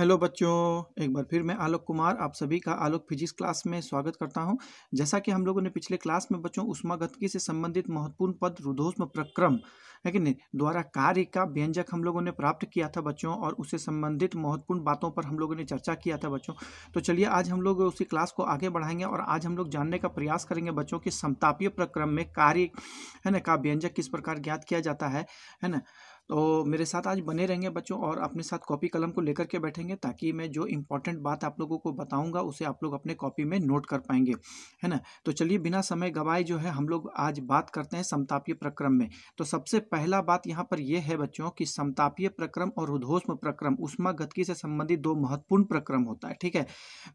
hello बच्चों एक बार फिर मैं आलोक कुमार आप सभी का आलोक फिजिक्स क्लास में स्वागत करता हूं जैसा कि हम लोगों ने पिछले क्लास में बच्चों उष्मागतिकी से संबंधित महत्वपूर्ण पद रुधोष्म प्रक्रम है कि नहीं द्वारा कार्य का व्यंजक हम लोगों ने प्राप्त किया था बच्चों और उससे संबंधित महत्वपूर्ण बातों पर हम लोगों ने चर्चा किया था बच्चों तो चलिए आज हम लोग उसी क्लास को आगे बढ़ाएंगे और आज हम लोग जानने का प्रयास करेंगे बच्चों के समतापीय प्रक्रम में कार्य है ना का व्यंजक किस प्रकार ज्ञात किया जाता है है ना तो मेरे साथ आज बने रहेंगे बच्चों और अपने साथ कॉपी कलम को लेकर के बैठेंगे ताकि मैं जो इम्पोर्टेंट बात आप लोगों को बताऊंगा उसे आप लोग अपने कॉपी में नोट कर पाएंगे है ना तो चलिए बिना समय गवाए जो है हम लोग आज बात करते हैं समतापीय प्रक्रम में तो सबसे पहला बात यहाँ पर यह है बच्चों कि समतापीय प्रक्रम और रुधोष्म प्रक्रम उष्मा गतकी से संबंधित दो महत्वपूर्ण प्रक्रम होता है ठीक है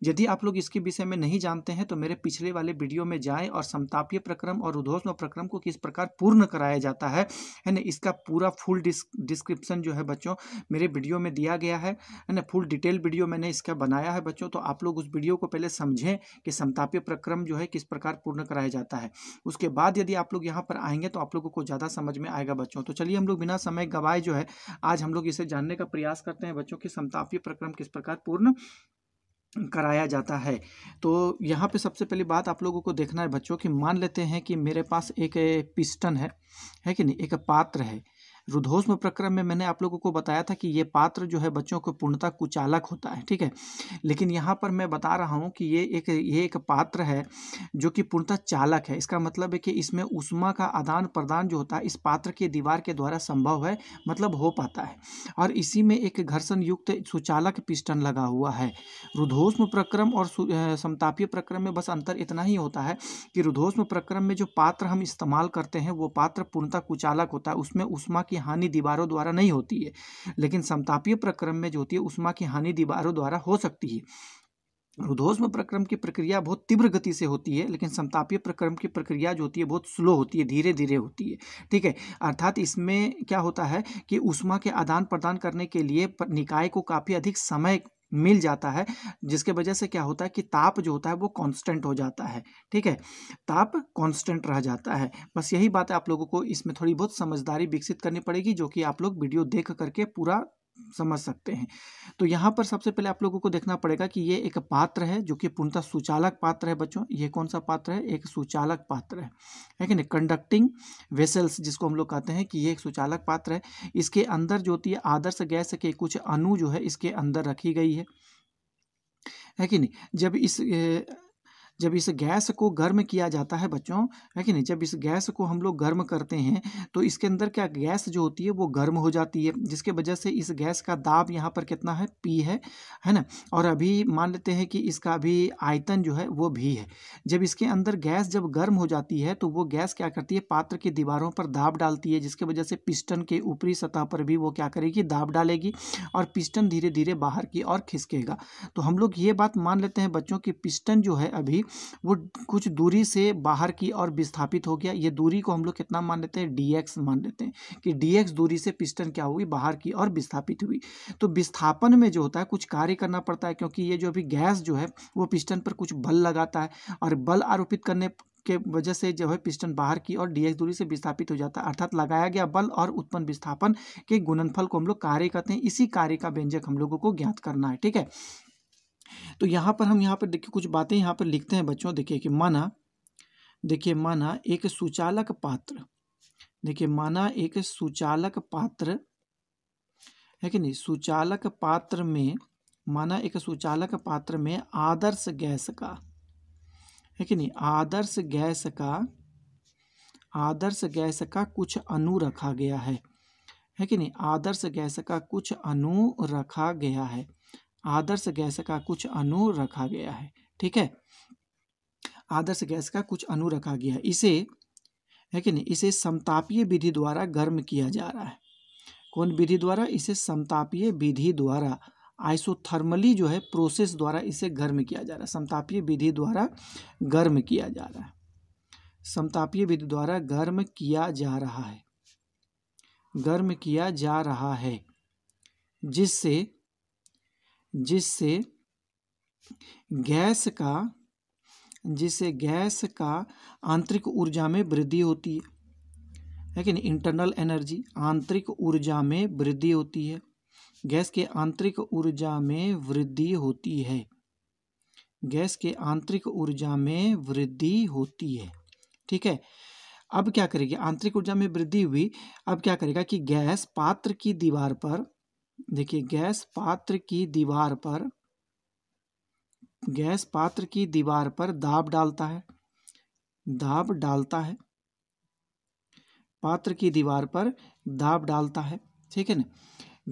यदि आप लोग इसके विषय में नहीं जानते हैं तो मेरे पिछले वाले वीडियो में जाए और समतापीय प्रक्रम और रुधोष्म प्रक्रम को किस प्रकार पूर्ण कराया जाता है है ना इसका पूरा फुल डिस्क डिस्क्रिप्शन जो है बच्चों मेरे वीडियो में दिया गया है ना फुल डिटेल वीडियो मैंने इसका बनाया है बच्चों तो आप लोग उस वीडियो को पहले समझें कि समताप्य प्रक्रम जो है किस प्रकार पूर्ण कराया जाता है उसके बाद यदि आप लोग यहाँ पर आएंगे तो आप लोगों को ज़्यादा समझ में आएगा बच्चों तो चलिए हम लोग बिना समय गवाए जो है आज हम लोग इसे जानने का प्रयास करते हैं बच्चों की समताप्य प्रक्रम किस प्रकार पूर्ण कराया जाता है तो यहाँ पे सबसे पहली बात आप लोगों को देखना है बच्चों कि मान लेते हैं कि मेरे पास एक पिस्टन है है कि नहीं एक पात्र है रुद्धोष्म प्रक्रम में मैंने आप लोगों को बताया था कि ये पात्र जो है बच्चों को पूर्णता कुचालक होता है ठीक है लेकिन यहाँ पर मैं बता रहा हूँ कि ये एक ये एक पात्र है जो कि पूर्णतः चालक है इसका मतलब है कि इसमें उष्मा का आदान प्रदान जो होता है इस पात्र के दीवार के द्वारा संभव है मतलब हो पाता है और इसी में एक घर्षण युक्त सुचालक पिस्टन लगा हुआ है रुधोष्म प्रक्रम और समतापीय प्रक्रम में बस अंतर इतना ही होता है कि रुधोष्म प्रक्रम में जो पात्र हम इस्तेमाल करते हैं वो पात्र पूर्णतः कुचालक होता है उसमें उष्मा की की हानि दीवारों द्वारा नहीं होती है लेकिन समतापीय प्रक्रम में जो होती है उष्मा की हानि दीवारों द्वारा हो सकती है रुधोष्म प्रक्रम की प्रक्रिया बहुत तीव्र गति से होती है लेकिन समतापीय प्रक्रम की प्रक्रिया जो होती है बहुत स्लो होती है धीरे धीरे होती है ठीक है अर्थात इसमें क्या होता है कि उष्मा के आदान प्रदान करने के लिए निकाय को काफ़ी अधिक समय मिल जाता है जिसके वजह से क्या होता है कि ताप जो होता है वो कांस्टेंट हो जाता है ठीक है ताप कांस्टेंट रह जाता है बस यही बात आप लोगों को इसमें थोड़ी बहुत समझदारी विकसित करनी पड़ेगी जो कि आप लोग वीडियो देख करके पूरा समझ सकते हैं तो यहाँ पर सबसे पहले आप लोगों को देखना पड़ेगा कि ये एक पात्र है जो कि पूर्णतः सुचालक पात्र है बच्चों ये कौन सा पात्र है एक सुचालक पात्र है है कि नहीं कंडक्टिंग वेसल्स जिसको हम लोग कहते हैं कि ये एक सुचालक पात्र है इसके अंदर जो होती है आदर्श गैस के कुछ अणु जो है इसके अंदर रखी गई है है कि नहीं जब इस जब इस गैस को गर्म किया जाता है बच्चों है कि नहीं जब इस गैस को हम लोग गर्म करते हैं तो इसके अंदर क्या गैस जो होती है वो गर्म हो जाती है जिसके वजह से इस गैस का दाब यहाँ पर कितना है पी है है ना और अभी मान लेते हैं कि इसका अभी आयतन जो है वो भी है जब इसके अंदर गैस जब गर्म हो जाती है तो वो गैस क्या करती है पात्र की दीवारों पर दाब डालती है जिसके वजह से पिस्टन के ऊपरी सतह पर भी वो क्या करेगी दाब डालेगी और पिस्टन धीरे धीरे बाहर की ओर खिसकेगा तो हम लोग ये बात मान लेते हैं बच्चों की पिस्टन जो है अभी वो कुछ दूरी से बाहर की और विस्थापित हो गया ये दूरी को हम लोग कितना मान लेते हैं डी मान लेते हैं कि डी दूरी से पिस्टन क्या हुई बाहर की और विस्थापित हुई तो विस्थापन में जो होता है कुछ कार्य करना पड़ता है क्योंकि ये जो अभी गैस जो है वो पिस्टन पर कुछ बल लगाता है और बल आरोपित करने के वजह से जो है पिस्टन बाहर की और डीएक्स दूरी से विस्थापित हो जाता है अर्थात लगाया गया बल और उत्पन्न विस्थापन के गुणनफल को हम लोग कार्य करते हैं इसी कार्य का व्यंजक हम लोगों को ज्ञात करना है ठीक है तो यहाँ पर हम यहाँ पर देखिए कुछ बातें यहाँ पर लिखते हैं बच्चों देखिए कि माना देखिए माना एक सुचालक पात्र देखिए माना एक सुचालक पात्र है कि नहीं सुचालक पात्र में माना एक सुचालक पात्र में आदर्श गैस का है कि नहीं आदर्श गैस का आदर्श गैस का कुछ अनु रखा गया है है कि नहीं आदर्श गैस का कुछ अनु रखा गया है आदर्श गैस का कुछ अणु रखा गया है ठीक है आदर्श गैस का कुछ अणु रखा गया है इसे है कि नहीं इसे समतापीय विधि द्वारा गर्म किया जा रहा है कौन विधि द्वारा इसे समतापीय विधि द्वारा आइसोथर्मली जो है प्रोसेस द्वारा इसे गर्म किया जा रहा है समतापीय विधि द्वारा गर्म किया जा रहा है समतापीय विधि द्वारा गर्म किया जा रहा है गर्म किया जा रहा है जिससे जिससे गैस का जिससे गैस का आंतरिक ऊर्जा में वृद्धि होती है लेकिन इंटरनल एनर्जी आंतरिक ऊर्जा में वृद्धि होती है गैस के आंतरिक ऊर्जा में वृद्धि होती है गैस के आंतरिक ऊर्जा में वृद्धि होती है ठीक है अब क्या करेगी आंतरिक ऊर्जा में वृद्धि हुई अब क्या करेगा कि गैस पात्र की दीवार पर देखिए गैस पात्र की दीवार पर गैस पात्र की दीवार पर दाब डालता है दाब डालता है पात्र की दीवार पर दाब डालता है ठीक है ना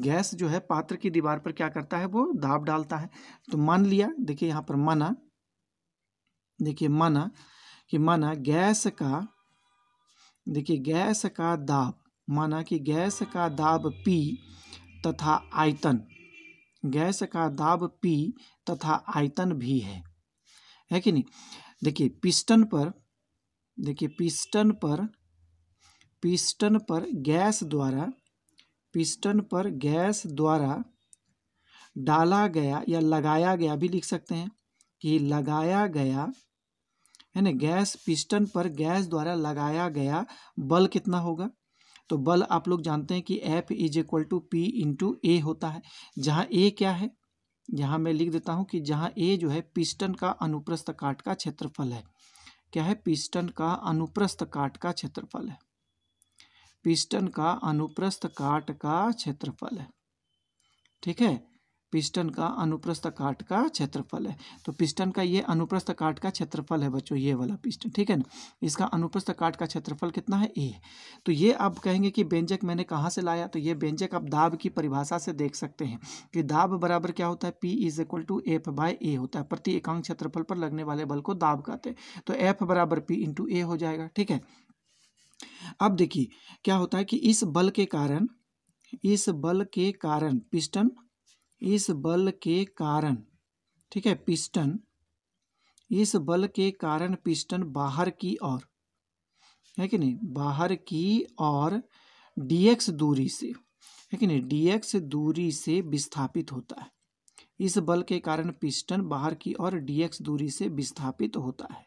गैस जो है पात्र की दीवार पर क्या करता है वो दाब डालता है तो मान लिया देखिए यहां पर माना देखिए माना कि माना गैस का देखिए गैस का दाब माना कि गैस का दाब पी तथा आयतन गैस का दाब पी तथा आयतन भी है है कि नहीं देखिए पिस्टन पर देखिए पिस्टन पर पिस्टन पर गैस द्वारा पिस्टन पर गैस द्वारा डाला गया या लगाया गया भी लिख सकते हैं कि लगाया गया है ना गैस पिस्टन पर गैस द्वारा लगाया गया बल कितना होगा तो बल आप लोग जानते हैं कि F is equal to P into A होता है जहाँ ए क्या है यहाँ मैं लिख देता हूँ कि जहाँ ए जो है पिस्टन का अनुप्रस्थ काट का क्षेत्रफल है क्या है पिस्टन का अनुप्रस्थ काट का क्षेत्रफल है पिस्टन का अनुप्रस्थ काट का क्षेत्रफल है ठीक है पिस्टन का अनुप्रस्थ काट का क्षेत्रफल है तो पिस्टन का ये अनुप्रस्थ काट का क्षेत्रफल है बच्चों ये वाला पिस्टन ठीक है ना इसका अनुप्रस्थ काट का क्षेत्रफल कितना है ए तो ये आप कहेंगे कि व्यंजक मैंने कहाँ से लाया तो ये व्यंजक आप दाब की परिभाषा से देख सकते हैं कि दाब बराबर क्या होता है P is equal to F by A होता है प्रति एकांक क्षेत्रफल पर लगने वाले बल को दाब कहते हैं तो एफ बराबर पी इंटू ए हो जाएगा ठीक है अब देखिए क्या होता है कि इस बल के कारण इस बल के कारण पिस्टन इस बल के कारण ठीक है पिस्टन इस बल के कारण पिस्टन बाहर की ओर है कि नहीं बाहर की ओर डीएक्स दूरी से है कि नहीं डीएक्स दूरी से विस्थापित होता है इस बल के कारण पिस्टन बाहर की ओर डीएक्स दूरी से विस्थापित होता है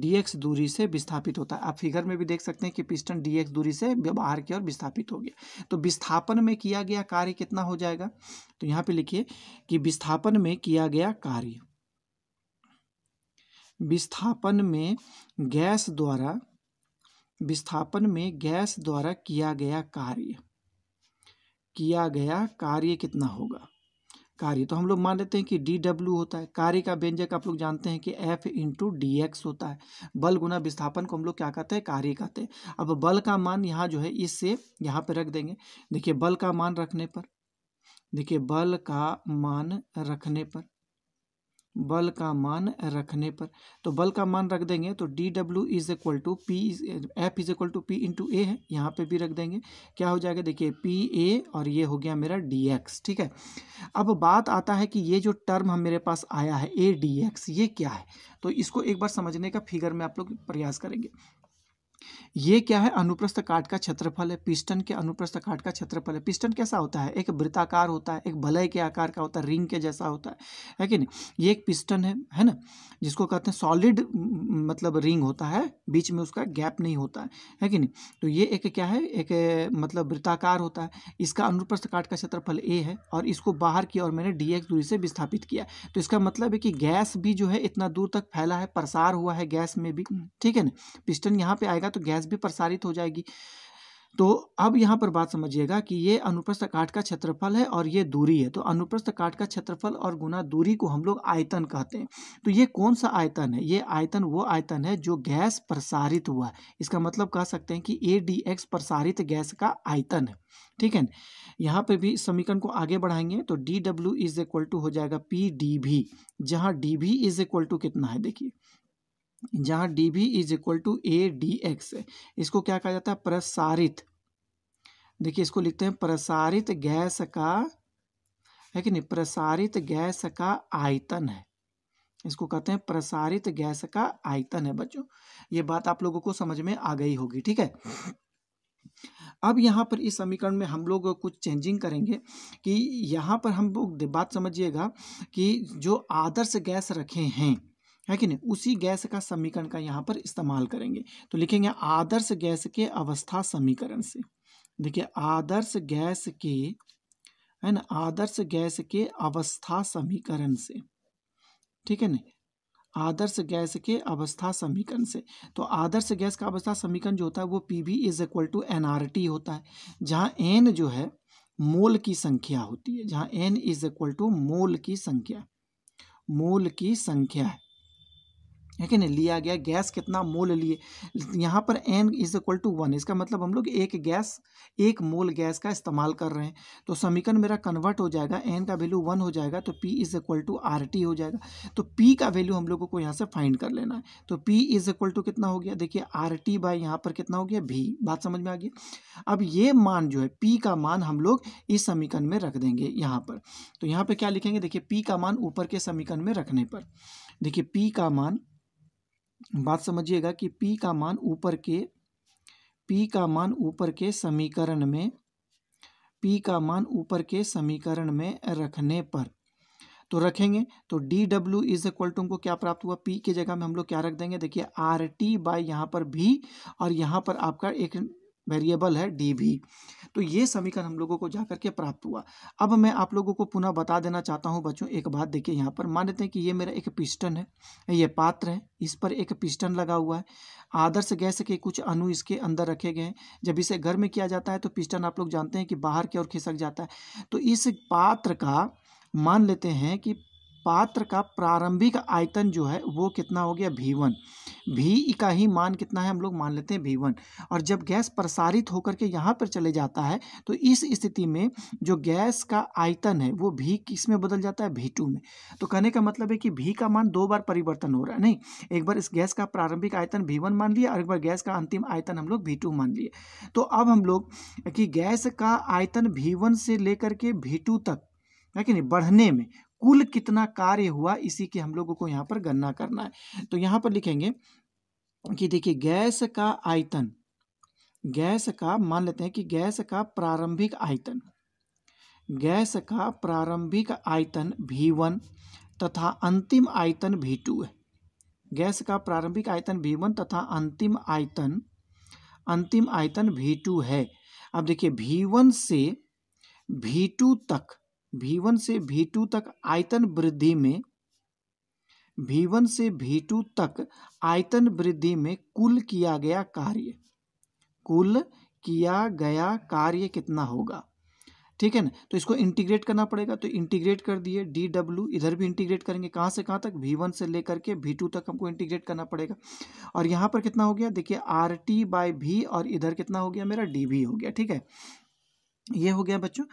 डीएक्स दूरी से विस्थापित होता है आप फिगर में भी देख सकते हैं कि पिस्टन dx दूरी से बाहर की ओर विस्थापित हो गया तो विस्थापन में किया गया कार्य कितना हो जाएगा तो यहाँ पे लिखिए कि विस्थापन में किया गया कार्य विस्थापन में गैस द्वारा विस्थापन में गैस द्वारा किया गया कार्य किया गया कार्य कितना होगा कार्य तो हम लोग मान लेते हैं कि डी डब्ल्यू होता है कार्य का व्यंजक आप लोग जानते हैं कि एफ इंटू डी एक्स होता है बल गुना विस्थापन को हम लोग क्या कहते हैं कार्य कहते हैं अब बल का मान यहाँ जो है इससे यहाँ पर रख देंगे देखिए बल का मान रखने पर देखिए बल का मान रखने पर बल का मान रखने पर तो बल का मान रख देंगे तो D W is equal to P F is equal to P into A है यहाँ पे भी रख देंगे क्या हो जाएगा देखिए पी ए और ये हो गया मेरा डी एक्स ठीक है अब बात आता है कि ये जो टर्म हम मेरे पास आया है ए डी एक्स ये क्या है तो इसको एक बार समझने का फिगर में आप लोग प्रयास करेंगे ये क्या है अनुप्रस्थ काट का क्षेत्रफल है पिस्टन के अनुप्रस्थ काट का क्षेत्रफल है पिस्टन कैसा होता है एक वृत्ताकार होता है एक भलय के आकार का होता है रिंग के जैसा होता है है कि नहीं ये एक पिस्टन है है ना जिसको कहते हैं सॉलिड मतलब रिंग होता है बीच में उसका गैप नहीं होता है है कि नहीं तो ये एक क्या है एक मतलब वृत्ताकार होता है इसका अनुप्रस्थ काट का क्षेत्रफल ए है और इसको बाहर किया और मैंने डी दूरी से विस्थापित किया तो इसका मतलब है कि गैस भी जो है इतना दूर तक फैला है प्रसार हुआ है गैस में भी ठीक है ना पिस्टन यहाँ पर आएगा तो गैस भी प्रसारित हो जाएगी तो अब यहाँ पर बात समझिएगा कि ये अनुप्रस्थ काट का क्षेत्रफल है और ये दूरी है तो अनुप्रस्थ काट का क्षेत्रफल और गुना दूरी को हम लोग आयतन कहते हैं तो ये कौन सा आयतन है ये आयतन वो आयतन है जो गैस प्रसारित हुआ है इसका मतलब कह सकते हैं कि ए डी एक्स प्रसारित गैस का आयतन है ठीक है यहाँ पर भी समीकरण को आगे बढ़ाएंगे तो D W is equal to हो जाएगा पी डी भी जहाँ डी भी इज इक्वल टू कितना है देखिए जहाँ D V is equal to A D X इसको क्या कहा जाता है प्रसारित देखिए इसको लिखते हैं प्रसारित गैस का है कि नहीं प्रसारित गैस का आयतन है इसको कहते हैं प्रसारित गैस का आयतन है बच्चों ये बात आप लोगों को समझ में आ गई होगी ठीक है अब यहाँ पर इस समीकरण में हम लोग कुछ चेंजिंग करेंगे कि यहाँ पर हम बात समझिएगा कि जो आदर्श गैस रखे हैं है कि नहीं उसी गैस का समीकरण का यहाँ पर इस्तेमाल करेंगे तो लिखेंगे आदर्श गैस के अवस्था समीकरण से देखिए आदर्श गैस के है ना आदर्श गैस के अवस्था समीकरण से ठीक है ना आदर्श गैस के अवस्था समीकरण से तो आदर्श गैस का अवस्था समीकरण जो होता है वो P V is equal to N R T होता है जहाँ एन जो है मोल की संख्या होती है जहाँ N is equal to mole की संख्या मोल की संख्या है ठीक है ना लिया गया गैस कितना मोल लिए यहाँ पर N is equal to one इसका मतलब हम लोग एक गैस एक मोल गैस का इस्तेमाल कर रहे हैं तो समीकरण मेरा कन्वर्ट हो जाएगा एन का वैल्यू वन हो जाएगा तो P is equal to R T हो जाएगा तो पी का वैल्यू हम लोगों को यहाँ से फाइंड कर लेना है तो पी इज इक्वल टू कितना हो गया देखिए आर टी बाई यहाँ पर कितना हो गया भी बात समझ में आ गई अब ये मान जो है पी का मान हम लोग इस समीकरण में रख देंगे यहाँ पर तो यहाँ पर क्या लिखेंगे देखिए पी का मान ऊपर के समीकरण में रखने पर देखिए पी का मान बात समझिएगा कि पी का मान ऊपर के पी का मान ऊपर के समीकरण में पी का मान ऊपर के समीकरण में रखने पर तो रखेंगे तो D W is equal to हमको क्या प्राप्त हुआ पी के जगह में हम लोग क्या रख देंगे देखिए आर टी बाई यहाँ पर भी और यहाँ पर आपका एक वेरिएबल है डी भी तो ये समीकरण हम लोगों को जा करके प्राप्त हुआ अब मैं आप लोगों को पुनः बता देना चाहता हूँ बच्चों एक बात देखिए यहाँ पर मान लेते हैं कि ये मेरा एक पिस्टन है ये पात्र है इस पर एक पिस्टन लगा हुआ है आदर्श गैस के कुछ अणु इसके अंदर रखे गए हैं जब इसे घर में किया जाता है तो पिस्टन आप लोग जानते हैं कि बाहर की ओर खिसक जाता है तो इस पात्र का मान लेते हैं कि पात्र का प्रारंभिक आयतन जो है वो कितना हो गया भी वन भी का ही मान कितना है हम लोग मान लेते हैं भी वन और जब गैस प्रसारित होकर के यहाँ पर चले जाता है तो इस स्थिति में जो गैस का आयतन है वो भी किस में बदल जाता है भी टू में तो कहने का मतलब है कि भी का मान दो बार परिवर्तन हो रहा है नहीं एक बार इस गैस का प्रारंभिक आयतन भी वन मान लिया और एक बार गैस का अंतिम आयतन हम लोग भी टू मान लिए तो अब हम लोग कि गैस का आयतन भी वन से लेकर के भी टू तक है कि नहीं बढ़ने में कुल कितना कार्य हुआ इसी की हम लोगों को यहाँ पर गणना करना है तो यहाँ पर लिखेंगे कि देखिए गैस का आयतन गैस का मान लेते हैं कि गैस का प्रारंभिक आयतन गैस का प्रारंभिक आयतन भी वन तथा अंतिम आयतन भी टू है गैस का प्रारंभिक आयतन भी वन तथा अंतिम आयतन अंतिम आयतन भी टू है अब देखिए भी वन से भी टू तक वन से टू तक आयतन वृद्धि में वन से भी टू तक आयतन वृद्धि में कुल किया गया कार्य कुल किया गया कार्य कितना होगा ठीक है ना तो इसको इंटीग्रेट करना पड़ेगा तो इंटीग्रेट कर दिए डी डब्ल्यू इधर भी इंटीग्रेट करेंगे कहाँ से कहाँ तक वी वन से लेकर के वी टू तक हमको इंटीग्रेट करना पड़ेगा और यहाँ पर कितना हो गया देखिए आर टी बाई भी और इधर कितना हो गया मेरा डी भी हो गया ठीक है ये हो गया बच्चों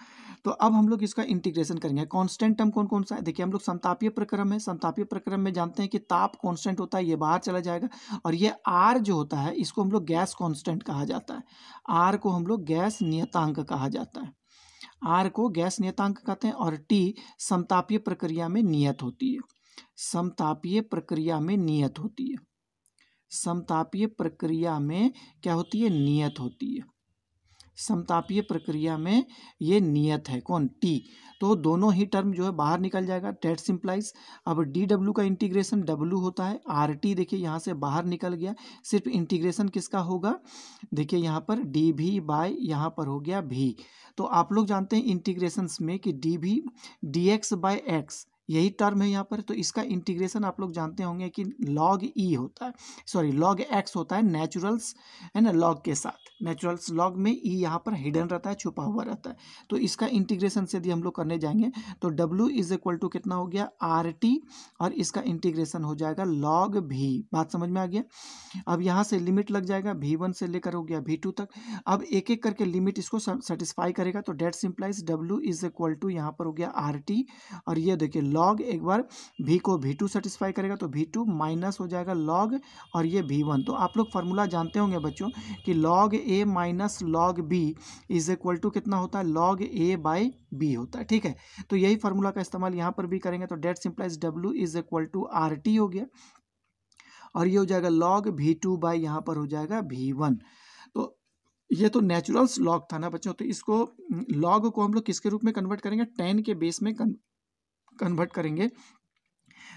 तो अब हम लोग इसका इंटीग्रेशन करेंगे कांस्टेंट टर्म कौन कौन सा है देखिए हम लोग समतापीय प्रक्रम है समतापीय प्रक्रम में जानते हैं कि ताप कांस्टेंट होता है ये बाहर चला जाएगा और ये आर जो होता है इसको हम लोग गैस कांस्टेंट कहा जाता है आर को हम लोग गैस नियतांक कहा जाता है आर को गैस नियतांक कहते हैं और टी समतापीय प्रक्रिया में नियत होती है समतापीय प्रक्रिया में नियत होती है समतापीय प्रक्रिया में क्या होती है नियत होती है समतापीय प्रक्रिया में ये नियत है कौन टी तो दोनों ही टर्म जो है बाहर निकल जाएगा डेट सिंप्लाइज अब डी डब्ल्यू का इंटीग्रेशन डब्ल्यू होता है आर टी देखिए यहाँ से बाहर निकल गया सिर्फ इंटीग्रेशन किसका होगा देखिए यहाँ पर डी भी बाय यहाँ पर हो गया भी तो आप लोग जानते हैं इंटीग्रेशन में कि D V D X by X यही टर्म है यहाँ पर तो इसका इंटीग्रेशन आप लोग जानते होंगे कि लॉग ई e होता है सॉरी लॉग एक्स होता है नेचुरल्स है ना लॉग के साथ नेचुरल्स लॉग में ई e यहाँ पर हिडन रहता है छुपा हुआ रहता है तो इसका इंटीग्रेशन से यदि हम लोग करने जाएंगे तो डब्ल्यू इज इक्वल टू कितना हो गया आर टी और इसका इंटीग्रेशन हो जाएगा लॉग भी बात समझ में आ गया अब यहाँ से लिमिट लग जाएगा भी वन से लेकर हो गया भी टू तक अब एक एक करके लिमिट इसको सेटिस्फाई करेगा तो that implies W is equal to यहाँ पर हो गया आर टी और ये देखिए लॉग एक बार भी को भी टू सेटिस्फाई करेगा तो भी टू माइनस हो जाएगा लॉग और ये भी वन तो आप लोग फार्मूला जानते होंगे बच्चों कि log A minus log B is equal to कितना होता है लॉग ए बाई बी होता है ठीक है तो यही फार्मूला का इस्तेमाल यहाँ पर भी करेंगे तो that implies W is equal to R T हो गया और ये हो जाएगा लॉग भी टू बाई यहाँ पर हो जाएगा भी वन तो ये तो नेचुरल्स लॉग था ना बच्चों तो इसको लॉग हम्म, को हम लोग किसके रूप में कन्वर्ट करेंगे टेन के बेस में कन... कन्वर्ट करेंगे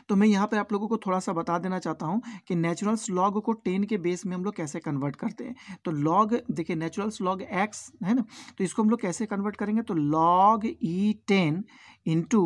तो मैं यहाँ पर आप लोगों को थोड़ा सा बता देना चाहता हूँ कि नेचुरल्स लॉग को टेन के बेस में हम लोग कैसे कन्वर्ट करते हैं तो लॉग देखिए नेचुरल्स लॉग एक्स है ना तो इसको हम लोग कैसे कन्वर्ट करेंगे तो लॉग ई टेन इंटू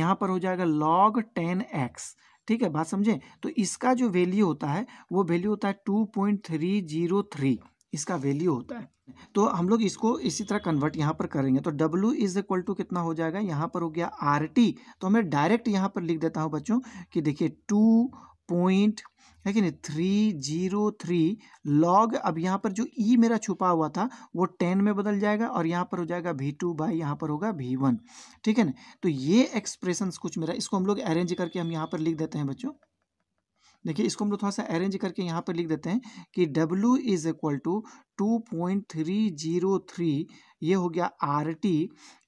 यहाँ पर हो जाएगा लॉग टेन एक्स ठीक है बात समझें तो इसका जो वैल्यू होता है वो वैल्यू होता है two point three zero three इसका वैल्यू होता है तो हम लोग इसको इसी तरह कन्वर्ट यहाँ पर करेंगे तो W इज इक्वल टू कितना हो जाएगा यहाँ पर हो गया आर टी तो मैं डायरेक्ट यहाँ पर लिख देता हूँ बच्चों कि देखिए टू पॉइंट है कि नहीं थ्री जीरो थ्री लॉग अब यहाँ पर जो E मेरा छुपा हुआ था वो टेन में बदल जाएगा और यहाँ पर हो जाएगा वी टू बाई यहाँ पर होगा वी वन ठीक है ना तो ये एक्सप्रेशन कुछ मेरा इसको हम लोग अरेंज करके हम यहाँ पर लिख देते हैं बच्चों देखिए इसको हम लोग थोड़ा सा अरेंज करके यहाँ पर लिख देते हैं कि W इज इक्वल टू 2.303 ये हो गया आर टी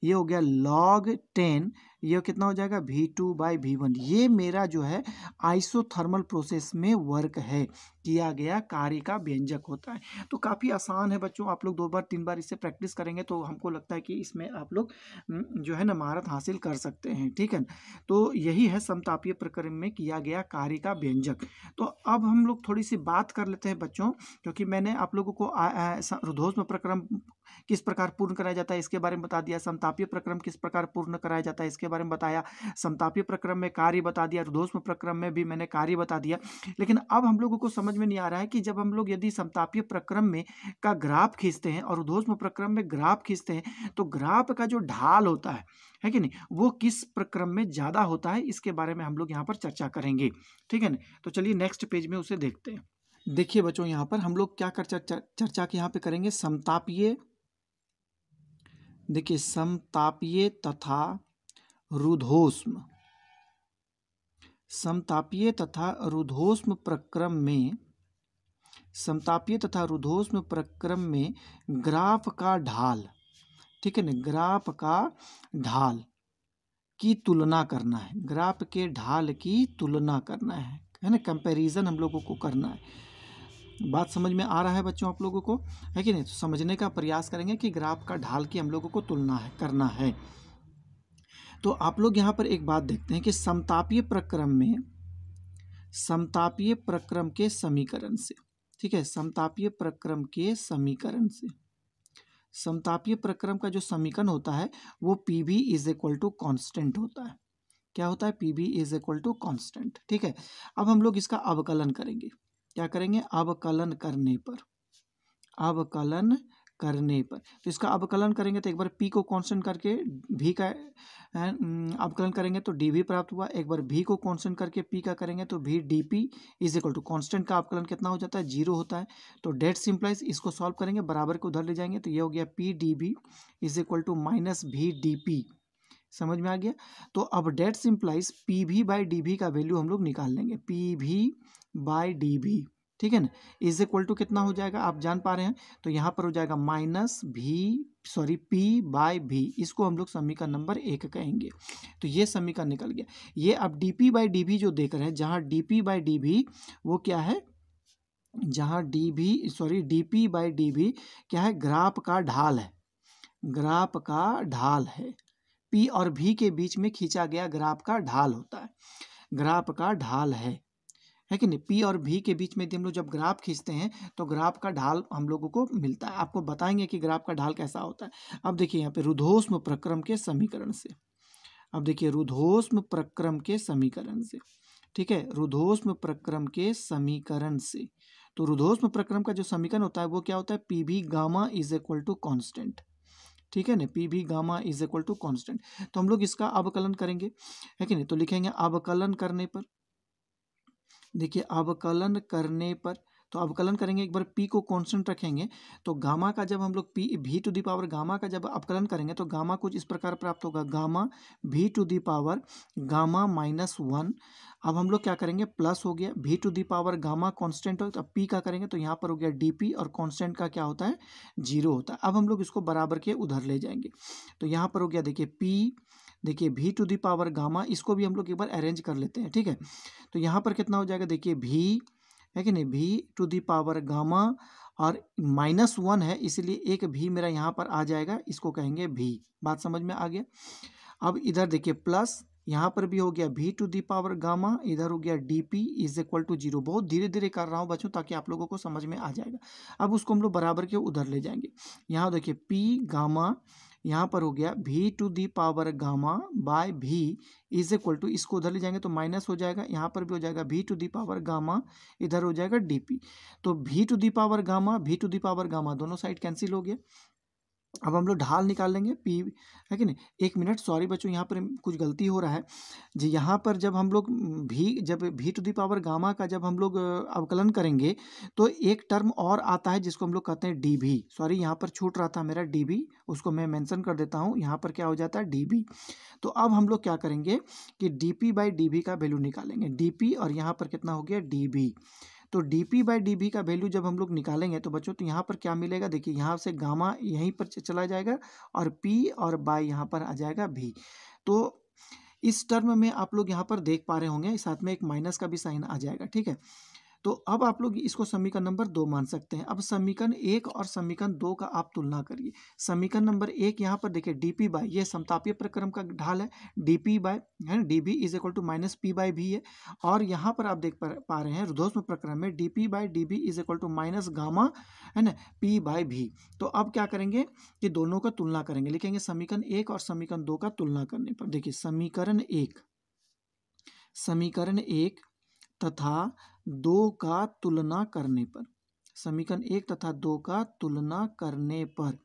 ये हो गया लॉग टेन ये कितना हो जाएगा V two by V one ये मेरा जो है आइसोथर्मल प्रोसेस में वर्क है किया गया कार्य का व्यंजक होता है तो काफ़ी आसान है बच्चों आप लोग दो बार तीन बार इससे प्रैक्टिस करेंगे तो हमको लगता है कि इसमें आप लोग हम्म, जो है ना महारत हासिल कर सकते हैं ठीक है तो यही है समतापीय प्रकरण में किया गया कार्य का व्यंजक तो अब हम लोग थोड़ी सी बात कर लेते हैं बच्चों क्योंकि मैंने आप लोगों को आ, रुधोष्म प्रक्रम किस प्रकार पूर्ण कराया जाता है इसके बारे में बता दिया समतापीय प्रक्रम किस प्रकार पूर्ण कराया जाता है इसके बारे में बताया समतापीय प्रक्रम में कार्य बता दिया रुधोष्म प्रक्रम में भी मैंने कार्य बता दिया लेकिन अब हम लोगों को समझ में नहीं आ रहा है कि जब हम लोग यदि समतापीय प्रक्रम में का ग्राफ खींचते हैं और रुधोष्म प्रक्रम में ग्राफ खींचते हैं तो ग्राफ का जो ढाल होता है है कि नहीं वो किस प्रक्रम में ज़्यादा होता है इसके बारे में हम लोग यहाँ पर चर्चा करेंगे ठीक है ना तो चलिए नेक्स्ट पेज में उसे देखते हैं देखिए बच्चों यहाँ पर हम लोग क्या कर चर्चा चर्चा के यहाँ पे करेंगे समतापीय देखिए समतापीय तथा रुधोष्म समतापीय तथा रुधोष्म प्रक्रम में समतापीय तथा रुधोष्म प्रक्रम में ग्राफ का ढाल ठीक है ना ग्राफ का ढाल की तुलना करना है ग्राफ के ढाल की तुलना करना है है ना कंपैरिजन हम लोगों को करना है बात समझ में आ रहा है बच्चों आप लोगों को है कि नहीं तो समझने का प्रयास करेंगे कि ग्राफ का ढाल की हम लोगों को तुलना है करना है तो आप लोग यहाँ पर एक बात देखते हैं कि समतापीय प्रक्रम में समतापीय प्रक्रम के समीकरण से ठीक है समतापीय प्रक्रम के समीकरण से समतापीय प्रक्रम का जो समीकरण होता है वो P V is equal to constant होता है क्या होता है P V is equal to constant ठीक है अब हम लोग इसका अवकलन करेंगे क्या करेंगे अवकलन करने पर अवकलन करने पर तो इसका अवकलन करेंगे तो एक बार पी को कांस्टेंट करके भी का अवकलन करेंगे तो डी भी प्राप्त हुआ एक बार भी को कांस्टेंट करके पी का करेंगे तो V D P is equal to constant का अवकलन कितना हो जाता है जीरो होता है तो डेट सिंप्लाइज इसको सॉल्व करेंगे बराबर को उधर ले जाएंगे तो ये हो गया P D V is equal to minus V D P समझ में आ गया तो अब that's implies P V by D V का वैल्यू हम लोग निकाल लेंगे पी भी बाई डी भी ठीक है ना इज इक्वल टू कितना हो जाएगा आप जान पा रहे हैं तो यहाँ पर हो जाएगा माइनस भी सॉरी पी बाय भी इसको हम लोग समीकरण नंबर एक कहेंगे तो ये समीकरण निकल गया ये अब डी पी बाई डी भी जो देख रहे हैं जहाँ डी पी बाई डी भी वो क्या है जहाँ D V sorry D P by D V क्या है ग्राफ का ढाल है ग्राफ का ढाल है पी और भी के बीच में खींचा गया ग्राफ का ढाल होता है ग्राफ का ढाल है है कि नहीं पी और भी के बीच में हम लोग जब ग्राफ खींचते हैं तो ग्राफ का ढाल हम लोगों को मिलता है आपको बताएंगे कि ग्राफ का ढाल कैसा होता है अब देखिए यहाँ पे रुधोष्म प्रक्रम के समीकरण से अब देखिए रुधोष्म प्रक्रम के समीकरण से ठीक है रुधोष्म प्रक्रम के समीकरण से तो रुधोष्म प्रक्रम का जो समीकरण होता है वो क्या होता है P V gamma is equal to constant ठीक है ना P V gamma is equal to constant तो हम लोग इसका अवकलन करेंगे है कि नहीं तो लिखेंगे अवकलन करने पर देखिए अवकलन करने पर तो अवकलन करेंगे एक बार पी को कॉन्स्टेंट रखेंगे तो गामा का जब हम लोग पी भी टू दी पावर गामा का जब अवकलन करेंगे तो गामा कुछ इस प्रकार प्राप्त होगा gamma V to the power gamma minus one अब हम लोग क्या करेंगे प्लस हो गया V to the power gamma constant हो तो अब पी का करेंगे तो यहाँ पर हो गया पी और कॉन्स्टेंट का क्या होता है जीरो होता है अब हम लोग इसको बराबर के उधर ले जाएंगे तो यहाँ पर हो गया देखिए पी देखिए भी टू दी पावर गामा इसको भी हम लोग एक बार अरेंज कर लेते हैं ठीक है तो यहाँ पर कितना हो जाएगा देखिए भी है कि नहीं V to the power gamma और माइनस वन है इसलिए एक भी मेरा यहाँ पर आ जाएगा इसको कहेंगे भी बात समझ में आ गया अब इधर देखिए प्लस यहाँ पर भी हो गया V to the power gamma इधर हो गया D P is equal to zero बहुत धीरे धीरे कर रहा हूँ बच्चों ताकि आप लोगों को समझ में आ जाएगा अब उसको हम लोग बराबर के उधर ले जाएंगे यहाँ देखिए पी गामा यहाँ पर हो गया V to the power gamma by V is equal to इसको उधर ले जाएंगे तो माइनस हो जाएगा यहाँ पर भी हो जाएगा भी टू दी पावर गामा इधर हो जाएगा पी तो V to the power gamma V to the power gamma दोनों साइड कैंसिल हो गया अब हम लोग ढाल निकाल लेंगे पी है कि नहीं एक मिनट सॉरी बच्चों यहाँ पर कुछ गलती हो रहा है जी यहाँ पर जब हम लोग भी जब भी टू दी पावर गामा का जब हम लोग अवकलन करेंगे तो एक टर्म और आता है जिसको हम लोग कहते हैं डी भी सॉरी यहाँ पर छूट रहा था मेरा डी भी उसको मैं मेंशन कर देता हूँ यहाँ पर क्या हो जाता है डी बी तो अब हम लोग क्या करेंगे कि D P by D V का वैल्यू निकालेंगे डी पी और यहाँ पर कितना हो गया डी बी तो D P by D V का वैल्यू जब हम लोग निकालेंगे तो बच्चों तो यहाँ पर क्या मिलेगा देखिए यहाँ से गामा यहीं पर चला जाएगा और पी और बाई यहाँ पर आ जाएगा भी तो इस टर्म में आप लोग यहाँ पर देख पा रहे होंगे साथ में एक माइनस का भी साइन आ जाएगा ठीक है तो अब आप लोग इसको समीकरण नंबर दो मान सकते हैं अब समीकरण एक और समीकरण दो का आप तुलना करिए समीकरण नंबर एक यहाँ पर देखिए डी पी बाई ये समतापीय प्रक्रम का ढाल है डी पी बाई है ना D V is equal to minus P by V है और यहाँ पर आप देख पा रहे हैं रुधोष्म प्रक्रम में D P by D V is equal to minus gamma है ना पी बाय भी तो अब क्या करेंगे कि दोनों का तुलना करेंगे लिखेंगे समीकरण एक और समीकरण दो का तुलना करने पर देखिए समीकरण एक समीकरण एक तथा दो का तुलना करने पर समीकरण एक तथा दो का तुलना करने पर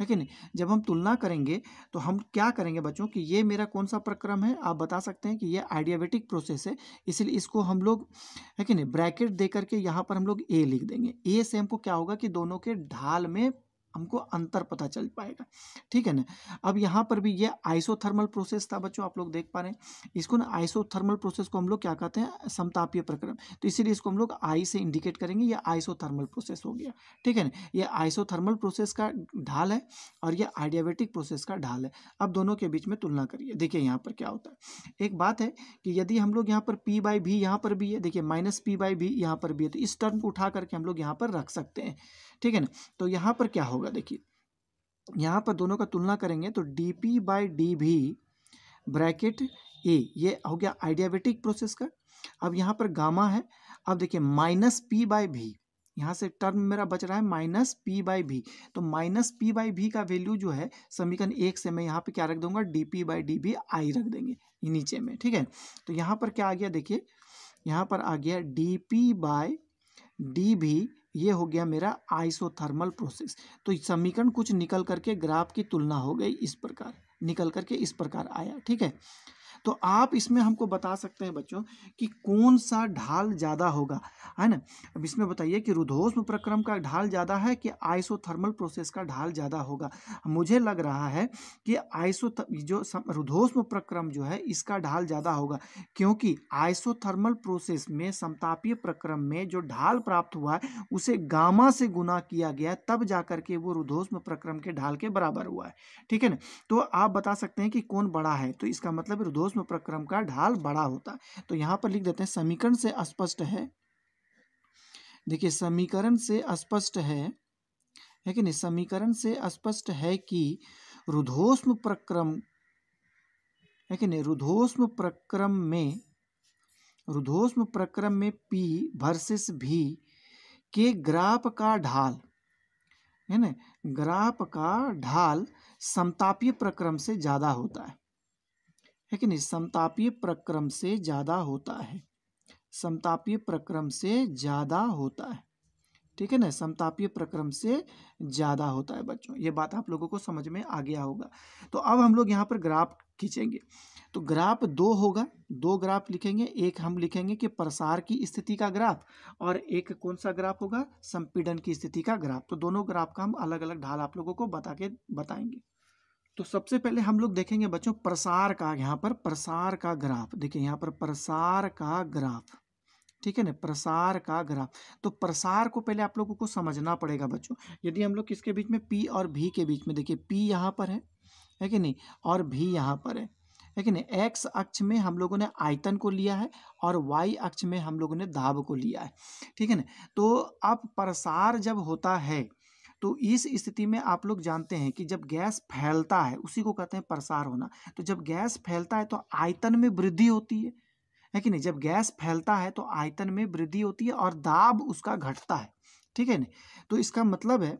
है कि नहीं जब हम तुलना करेंगे तो हम क्या करेंगे बच्चों कि ये मेरा कौन सा प्रक्रम है आप बता सकते हैं कि ये आइडियाबेटिक प्रोसेस है इसलिए इसको हम लोग है कि नहीं ब्रैकेट दे करके यहाँ पर हम लोग ए लिख देंगे ए से हमको क्या होगा कि दोनों के ढाल में हमको अंतर पता चल पाएगा ठीक है ना अब यहाँ पर भी ये आइसोथर्मल प्रोसेस था बच्चों आप लोग देख पा रहे हैं इसको ना आइसोथर्मल प्रोसेस को हम लोग क्या कहते हैं समतापीय प्रक्रम तो इसीलिए इसको हम लोग आई से इंडिकेट करेंगे ये आइसोथर्मल प्रोसेस हो गया ठीक है ना ये आइसोथर्मल प्रोसेस का ढाल है और ये आइडियाबेटिक प्रोसेस का ढाल है अब दोनों के बीच में तुलना करिए देखिए यहाँ पर क्या होता है एक बात है कि यदि हम लोग यहाँ पर पी बाई भी यहाँ पर भी है देखिए माइनस पी बाई भी यहाँ पर भी है तो इस टर्म को उठा करके हम लोग यहाँ पर रख सकते हैं ठीक है ना तो यहाँ पर क्या होगा देखिए यहाँ पर दोनों का तुलना करेंगे तो D P by D V bracket A ये हो गया आइडियाबेटिक प्रोसेस का अब यहाँ पर गामा है अब देखिए माइनस पी बाई भी यहाँ से टर्म मेरा बच रहा है माइनस पी बाई भी तो माइनस पी बाई भी का वैल्यू जो है समीकरण एक से मैं यहाँ पे क्या रख दूंगा डी पी बाई डी भी आई रख देंगे नीचे में ठीक है तो यहाँ पर क्या आ गया देखिए यहाँ पर आ गया डी पी बाई डी भी ये हो गया मेरा आइसोथर्मल प्रोसेस तो समीकरण कुछ निकल करके ग्राफ की तुलना हो गई इस प्रकार निकल करके इस प्रकार आया ठीक है तो आप इसमें हमको बता सकते हैं बच्चों कि कौन सा ढाल ज़्यादा होगा है ना अब इसमें बताइए कि रुधोष्म प्रक्रम का ढाल ज़्यादा है कि आइसोथर्मल प्रोसेस का ढाल ज़्यादा होगा मुझे लग रहा है कि आइसो जो रुधोष्म प्रक्रम जो है इसका ढाल ज़्यादा होगा क्योंकि आइसोथर्मल प्रोसेस में समतापीय प्रक्रम में जो ढाल प्राप्त हुआ है उसे गामा से गुना किया गया तब जा करके वो रुधोष्म प्रक्रम के ढाल के बराबर हुआ है ठीक है ना तो आप बता सकते हैं कि कौन बड़ा है तो इसका मतलब रुधोष उष्म प्रक्रम का ढाल बड़ा होता है तो यहाँ पर लिख देते हैं समीकरण से स्पष्ट है देखिए समीकरण से स्पष्ट है है कि नहीं समीकरण से स्पष्ट है कि रुधोष्म प्रक्रम है कि नहीं रुधोष्म प्रक्रम में रुधोष्म प्रक्रम में पी वर्सेस भी के ग्राफ का ढाल है ना ग्राफ का ढाल समतापीय प्रक्रम से ज़्यादा होता है है कि नहीं समतापीय प्रक्रम से ज़्यादा होता है समतापीय प्रक्रम से ज़्यादा होता है ठीक है ना समतापीय प्रक्रम से ज़्यादा होता है बच्चों ये बात आप लोगों को समझ में आ गया होगा तो अब हम लोग यहाँ पर ग्राफ खींचेंगे तो ग्राफ दो होगा दो ग्राफ लिखेंगे एक हम लिखेंगे कि प्रसार की स्थिति का ग्राफ और एक कौन सा ग्राफ होगा संपीडन की स्थिति का ग्राफ तो दोनों ग्राफ का हम अलग अलग ढाल आप लोगों को बता के बताएंगे तो सबसे पहले हम लोग देखेंगे बच्चों प्रसार का यहाँ पर प्रसार का ग्राफ देखिए यहाँ पर प्रसार का ग्राफ ठीक है ना प्रसार का ग्राफ तो प्रसार को पहले आप लोगों को समझना पड़ेगा बच्चों यदि हम लोग किसके बीच में पी और भी के बीच में देखिए पी यहाँ पर है है कि नहीं और भी यहाँ पर है है कि नहीं एक्स अक्ष में हम लोगों ने आयतन को लिया है और वाई अक्ष में हम लोगों ने दाब को लिया है ठीक है ना तो अब प्रसार जब होता है तो इस स्थिति में आप लोग जानते हैं कि जब गैस फैलता है उसी को कहते हैं प्रसार होना तो जब गैस फैलता है तो आयतन में वृद्धि होती है है कि नहीं जब गैस फैलता है तो आयतन में वृद्धि होती है और दाब उसका घटता है ठीक है न तो इसका मतलब है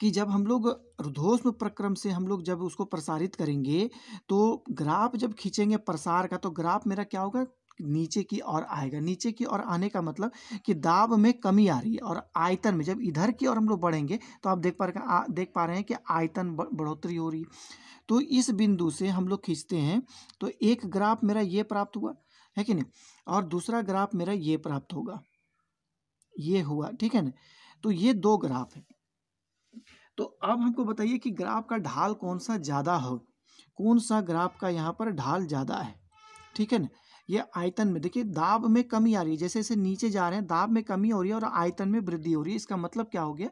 कि जब हम लोग रुद्धोष्म प्रक्रम से हम लोग जब उसको प्रसारित करेंगे तो ग्राफ जब खींचेंगे प्रसार का तो ग्राफ मेरा क्या होगा नीचे की ओर आएगा नीचे की ओर आने का मतलब कि दाब में कमी आ रही है और आयतन में जब इधर की ओर हम लोग बढ़ेंगे तो आप देख पा रहे देख पा रहे हैं कि आयतन बढ़ोतरी हो रही है तो इस बिंदु से हम लोग खींचते हैं तो एक ग्राफ मेरा ये प्राप्त हुआ है कि नहीं और दूसरा ग्राफ मेरा ये प्राप्त होगा ये हुआ ठीक है ना तो ये दो ग्राफ है तो अब हमको बताइए कि ग्राफ का ढाल कौन सा ज़्यादा हो कौन सा ग्राफ का यहाँ पर ढाल ज़्यादा है ठीक है ना ये आयतन में देखिए दाब में कमी आ रही है जैसे जैसे नीचे जा रहे हैं दाब में कमी हो रही है और आयतन में वृद्धि हो रही है इसका मतलब क्या हो गया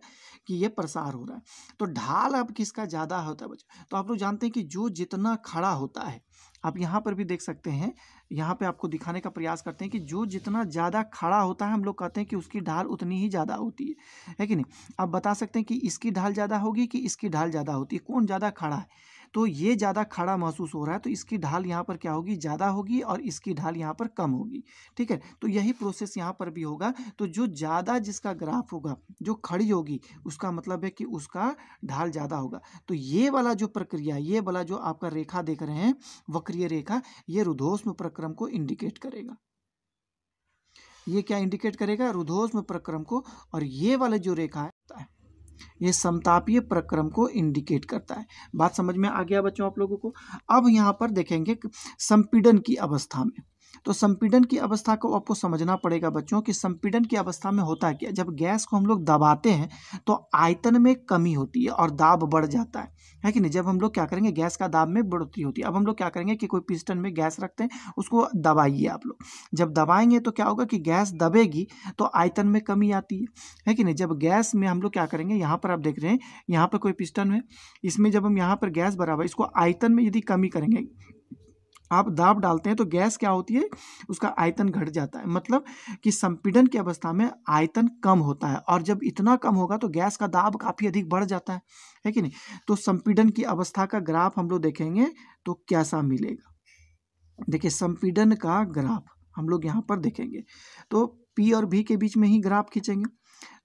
कि ये प्रसार हो रहा है तो ढाल अब किसका ज़्यादा होता है बच्चों तो आप लोग जानते हैं कि जो जितना खड़ा होता है आप यहाँ पर भी देख सकते हैं यहाँ पे आपको दिखाने का प्रयास करते हैं कि जो जितना ज़्यादा खड़ा होता है हम लोग कहते हैं कि उसकी ढाल उतनी ही ज़्यादा होती है है कि नहीं आप बता सकते हैं कि इसकी ढाल ज़्यादा होगी कि इसकी ढाल ज़्यादा होती है कौन ज़्यादा खड़ा है तो ये ज़्यादा खड़ा महसूस हो रहा है तो इसकी ढाल यहाँ पर क्या होगी ज़्यादा होगी और इसकी ढाल यहाँ पर कम होगी ठीक है तो यही प्रोसेस यहाँ पर भी होगा तो जो ज़्यादा जिसका ग्राफ होगा जो खड़ी होगी उसका मतलब है कि उसका ढाल ज़्यादा होगा तो ये वाला जो प्रक्रिया ये वाला जो आपका रेखा देख रहे हैं वक्रीय रेखा ये रुधोष्म प्रक्रम को इंडिकेट करेगा ये क्या इंडिकेट करेगा रुधोष्म प्रक्रम को और ये वाले जो रेखा है ये समतापीय प्रक्रम को इंडिकेट करता है बात समझ में आ गया बच्चों आप लोगों को अब यहाँ पर देखेंगे संपीडन की अवस्था में तो संपीडन की अवस्था को आपको समझना पड़ेगा बच्चों कि संपीडन की अवस्था में होता है क्या जब गैस को हम लोग दबाते हैं तो आयतन में कमी होती है और दाब बढ़ जाता है है कि नहीं जब हम लोग क्या करेंगे गैस का दाब में बढ़ोतरी होती है अब हम लोग क्या करेंगे कि कोई पिस्टन में गैस रखते हैं उसको दबाइए आप लोग जब दबाएंगे तो क्या होगा कि गैस दबेगी तो आयतन में कमी आती है है कि नहीं जब गैस में हम लोग क्या करेंगे यहाँ पर आप देख रहे हैं यहाँ पर कोई पिस्टन है इसमें जब हम यहाँ पर गैस बराबर इसको आयतन में यदि कमी करेंगे आप दाब डालते हैं तो गैस क्या होती है उसका आयतन घट जाता है मतलब कि संपीडन की अवस्था में आयतन कम होता है और जब इतना कम होगा तो गैस का दाब काफ़ी अधिक बढ़ जाता है है कि नहीं तो संपीडन की अवस्था का ग्राफ हम लोग देखेंगे तो कैसा मिलेगा देखिए संपीडन का ग्राफ हम लोग यहाँ पर देखेंगे तो पी और भी के बीच में ही ग्राफ खींचेंगे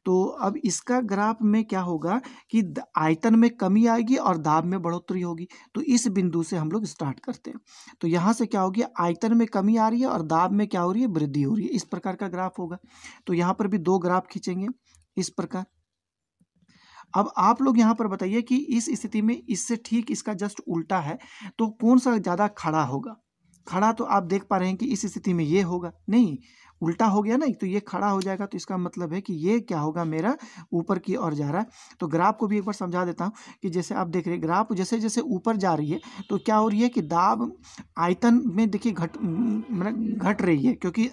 तो अब इसका ग्राफ में क्या होगा कि आयतन में कमी आएगी और दाब में बढ़ोतरी होगी तो इस बिंदु से हम लोग स्टार्ट करते हैं तो यहाँ से क्या होगी आयतन में कमी आ रही है और दाब में क्या हो रही है वृद्धि हो रही है इस प्रकार का ग्राफ होगा तो यहाँ पर भी दो ग्राफ खींचेंगे इस प्रकार अब आप लोग यहाँ पर बताइए कि इस स्थिति में इससे ठीक इसका जस्ट उल्टा है तो कौन सा ज़्यादा खड़ा होगा खड़ा तो आप देख पा रहे हैं कि इस स्थिति में ये होगा नहीं उल्टा हो गया ना तो ये खड़ा हो जाएगा तो इसका मतलब है कि ये क्या होगा मेरा ऊपर की ओर जा रहा है तो ग्राफ को भी एक बार समझा देता हूँ कि जैसे आप देख रहे हैं ग्राफ जैसे जैसे ऊपर जा रही है तो क्या हो रही है कि दाब आयतन में देखिए घट मतलब घट रही है क्योंकि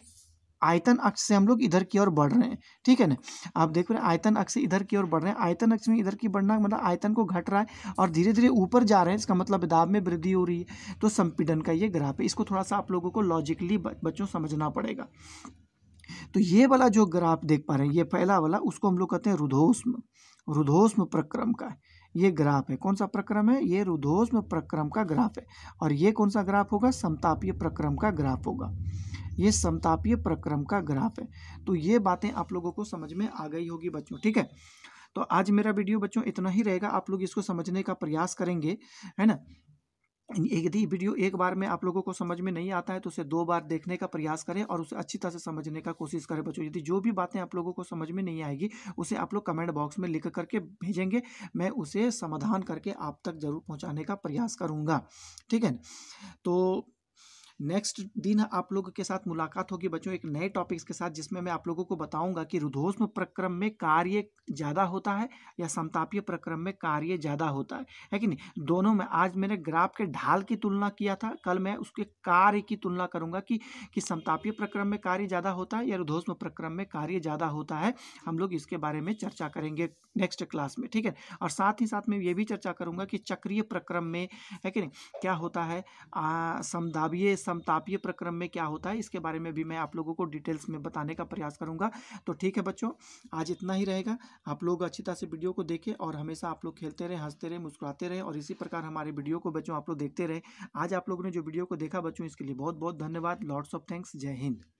आयतन अक्ष से हम लोग इधर की ओर बढ़ रहे हैं ठीक है ना आप देख रहे हैं आयतन अक्ष से इधर की ओर बढ़ रहे हैं आयतन अक्ष में इधर की बढ़ना मतलब आयतन को घट रहा है और धीरे धीरे ऊपर जा रहे हैं इसका मतलब दाब में वृद्धि हो रही है तो संपीडन का ये ग्राफ है इसको थोड़ा सा आप लोगों को लॉजिकली बच्चों समझना पड़ेगा तो ये वाला जो ग्राफ देख पा रहे हैं ये पहला वाला उसको हम लोग कहते हैं रुधोस्म रुधोस्म प्रक्रम का ये ग्राफ है कौन सा प्रक्रम है ये रुधोस्म प्रक्रम का ग्राफ है और ये कौन सा ग्राफ होगा समतापीय प्रक्रम का ग्राफ होगा ये समतापीय प्रक्रम का ग्राफ है तो ये बातें आप लोगों को समझ में आ गई होगी बच्चों ठीक है तो आज मेरा वीडियो बच्चों इतना ही रहेगा आप लोग इसको समझने का प्रयास करेंगे है ना यदि वीडियो एक बार में आप लोगों को समझ में नहीं आता है तो उसे दो बार देखने का प्रयास करें और उसे अच्छी तरह से समझने का कोशिश करें बच्चों यदि जो भी बातें आप लोगों को समझ में नहीं आएगी उसे आप लोग कमेंट बॉक्स में लिख करके भेजेंगे मैं उसे समाधान करके आप तक जरूर पहुँचाने का प्रयास करूँगा ठीक है तो नेक्स्ट दिन आप लोगों के साथ मुलाकात होगी बच्चों एक नए टॉपिक्स के साथ जिसमें मैं आप लोगों को बताऊंगा कि रुधोष्म प्रक्रम में कार्य ज़्यादा होता है या समतापीय प्रक्रम में कार्य ज़्यादा होता है है कि नहीं दोनों में आज मैंने ग्राफ के ढाल की तुलना किया था कल मैं उसके कार्य की तुलना करूँगा कि कि समतापीय प्रक्रम में कार्य ज़्यादा होता है या रुधोष्म प्रक्रम में कार्य ज़्यादा होता है हम लोग इसके बारे में चर्चा करेंगे नेक्स्ट क्लास में ठीक है और साथ ही साथ मैं ये भी चर्चा करूँगा कि चक्रीय प्रक्रम में है कि नहीं क्या होता है समदावीय समतापीय प्रक्रम में क्या होता है इसके बारे में भी मैं आप लोगों को डिटेल्स में बताने का प्रयास करूँगा तो ठीक है बच्चों आज इतना ही रहेगा आप लोग अच्छी तरह से वीडियो को देखें और हमेशा आप लोग खेलते रहें हंसते रहें मुस्कुराते रहें और इसी प्रकार हमारे वीडियो को बच्चों आप लोग देखते रहें आज आप लोगों ने जो वीडियो को देखा बच्चों इसके लिए बहुत बहुत धन्यवाद लॉर्ड्स ऑफ थैंक्स जय हिंद